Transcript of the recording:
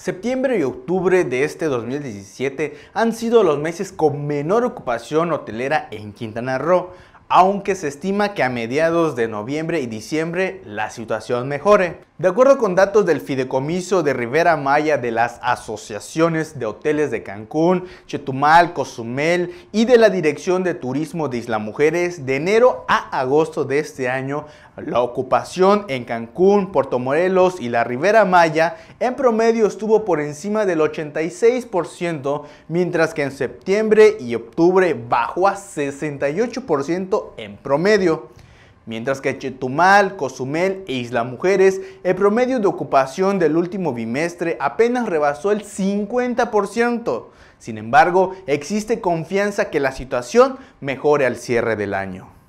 Septiembre y octubre de este 2017 han sido los meses con menor ocupación hotelera en Quintana Roo, aunque se estima que a mediados de noviembre y diciembre la situación mejore. De acuerdo con datos del Fideicomiso de Rivera Maya de las Asociaciones de Hoteles de Cancún, Chetumal, Cozumel y de la Dirección de Turismo de Isla Mujeres, de enero a agosto de este año, la ocupación en Cancún, Puerto Morelos y la Rivera Maya en promedio estuvo por encima del 86%, mientras que en septiembre y octubre bajó a 68% en promedio. Mientras que Chetumal, Cozumel e Isla Mujeres, el promedio de ocupación del último bimestre apenas rebasó el 50%. Sin embargo, existe confianza que la situación mejore al cierre del año.